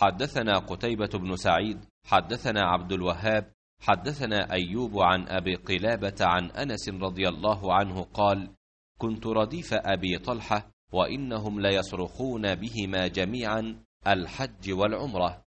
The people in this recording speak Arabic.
حدثنا قتيبة بن سعيد حدثنا عبد الوهاب حدثنا أيوب عن أبي قلابة عن أنس رضي الله عنه قال كنت رديف أبي طلحة وإنهم ليصرخون بهما جميعا الحج والعمرة